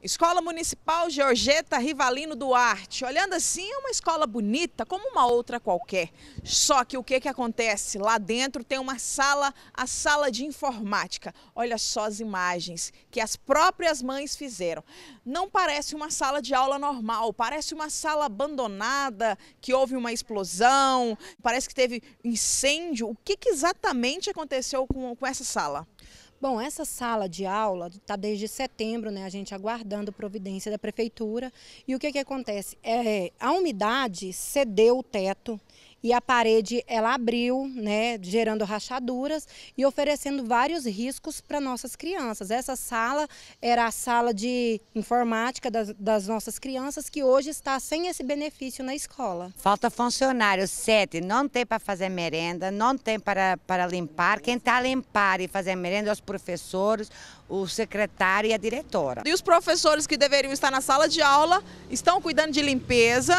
Escola Municipal Georgeta Rivalino Duarte. Olhando assim, é uma escola bonita, como uma outra qualquer. Só que o que, que acontece? Lá dentro tem uma sala, a sala de informática. Olha só as imagens que as próprias mães fizeram. Não parece uma sala de aula normal, parece uma sala abandonada, que houve uma explosão, parece que teve incêndio. O que, que exatamente aconteceu com, com essa sala? Bom, essa sala de aula está desde setembro, né? A gente aguardando providência da prefeitura. E o que, que acontece? É, a umidade cedeu o teto e a parede ela abriu, né, gerando rachaduras e oferecendo vários riscos para nossas crianças. Essa sala era a sala de informática das, das, nossas crianças que hoje está sem esse benefício na escola. Falta funcionários, sete, não tem para fazer merenda, não tem para, para limpar. Quem está a limpar e fazer merenda é os professores, o secretário e a diretora. E os professores que deveriam estar na sala de aula estão cuidando de limpeza,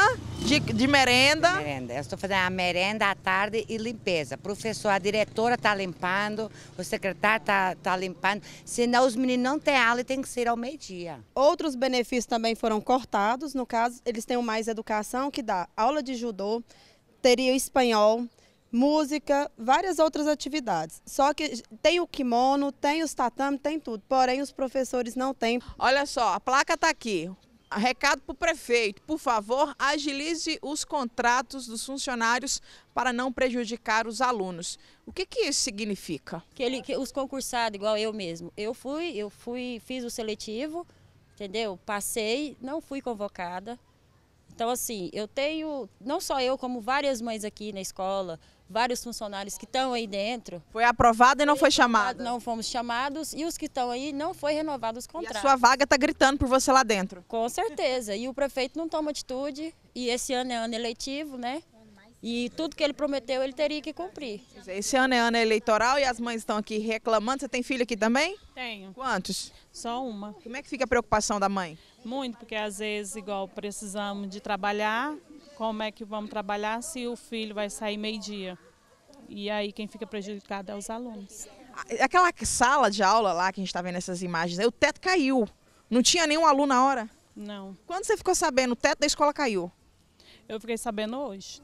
de, de merenda? De merenda. Eu estou fazendo a merenda à tarde e limpeza. Professor, a diretora está limpando, o secretário está tá limpando. Senão os meninos não têm aula e tem que ser ao meio-dia. Outros benefícios também foram cortados. No caso, eles têm mais educação, que dá aula de judô, teria espanhol, música, várias outras atividades. Só que tem o kimono, tem os tatame, tem tudo. Porém, os professores não têm. Olha só, a placa está aqui. Recado para o prefeito, por favor, agilize os contratos dos funcionários para não prejudicar os alunos. O que, que isso significa? Que, ele, que os concursados, igual eu mesmo, eu fui, eu fui, fiz o seletivo, entendeu? Passei, não fui convocada. Então, assim, eu tenho, não só eu, como várias mães aqui na escola, vários funcionários que estão aí dentro. Foi aprovado e não foi chamado Não fomos chamados e os que estão aí não foi renovados os contratos. E a sua vaga está gritando por você lá dentro? Com certeza. E o prefeito não toma atitude e esse ano é ano eleitivo né? E tudo que ele prometeu ele teria que cumprir. Esse ano é ano eleitoral e as mães estão aqui reclamando. Você tem filho aqui também? Tenho. Quantos? Só uma. Como é que fica a preocupação da mãe? Muito, porque às vezes, igual, precisamos de trabalhar. Como é que vamos trabalhar se o filho vai sair meio-dia? E aí quem fica prejudicado é os alunos. Aquela sala de aula lá que a gente está vendo essas imagens, o teto caiu. Não tinha nenhum aluno na hora? Não. Quando você ficou sabendo, o teto da escola caiu? Eu fiquei sabendo hoje.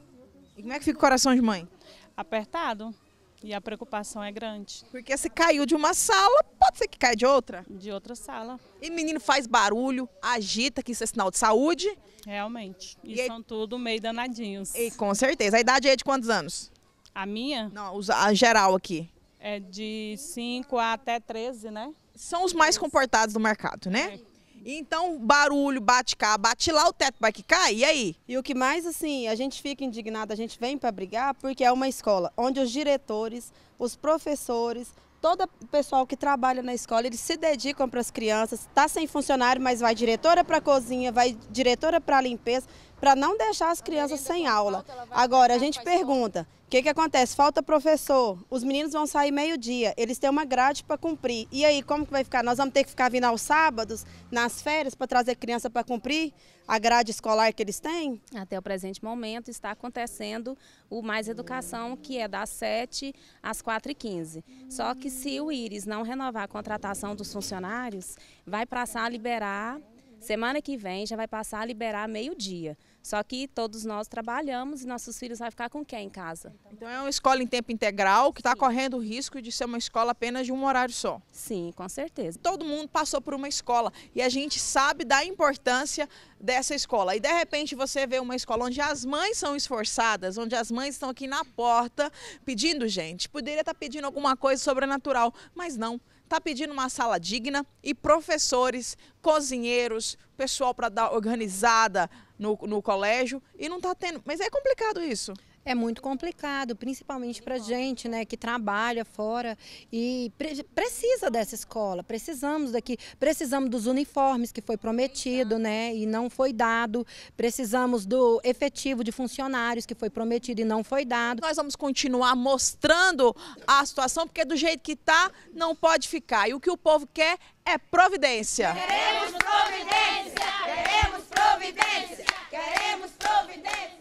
E como é que fica o coração de mãe? Apertado. E a preocupação é grande. Porque se caiu de uma sala, pode ser que caia de outra? De outra sala. E menino faz barulho, agita, que isso é sinal de saúde. Realmente. E, e são aí... tudo meio danadinhos. E com certeza. A idade é de quantos anos? A minha? Não, a geral aqui. É de 5 até 13, né? São os mais comportados do mercado, né? É. Então, barulho, bate cá, bate lá, o teto vai que cai, e aí? E o que mais, assim, a gente fica indignado, a gente vem para brigar, porque é uma escola onde os diretores, os professores, todo o pessoal que trabalha na escola, eles se dedicam para as crianças, está sem funcionário, mas vai diretora para a cozinha, vai diretora para a limpeza, para não deixar as crianças sem aula. Agora, a gente pergunta, o que, que acontece? Falta professor, os meninos vão sair meio-dia, eles têm uma grade para cumprir. E aí, como que vai ficar? Nós vamos ter que ficar vindo aos sábados, nas férias, para trazer criança para cumprir a grade escolar que eles têm? Até o presente momento está acontecendo o Mais Educação, que é das 7 às 4h15. Só que se o Íris não renovar a contratação dos funcionários, vai passar a liberar Semana que vem já vai passar a liberar meio-dia. Só que todos nós trabalhamos e nossos filhos vão ficar com quem em casa? Então é uma escola em tempo integral que está correndo o risco de ser uma escola apenas de um horário só. Sim, com certeza. Todo mundo passou por uma escola e a gente sabe da importância dessa escola. E de repente você vê uma escola onde as mães são esforçadas, onde as mães estão aqui na porta pedindo gente. Poderia estar tá pedindo alguma coisa sobrenatural, mas não está pedindo uma sala digna e professores, cozinheiros, pessoal para dar organizada no, no colégio e não está tendo. Mas é complicado isso é muito complicado, principalmente para gente, né, que trabalha fora e pre precisa dessa escola. Precisamos daqui, precisamos dos uniformes que foi prometido, né, e não foi dado. Precisamos do efetivo de funcionários que foi prometido e não foi dado. Nós vamos continuar mostrando a situação porque do jeito que está não pode ficar. E o que o povo quer é providência. Queremos providência. Queremos providência. Queremos providência.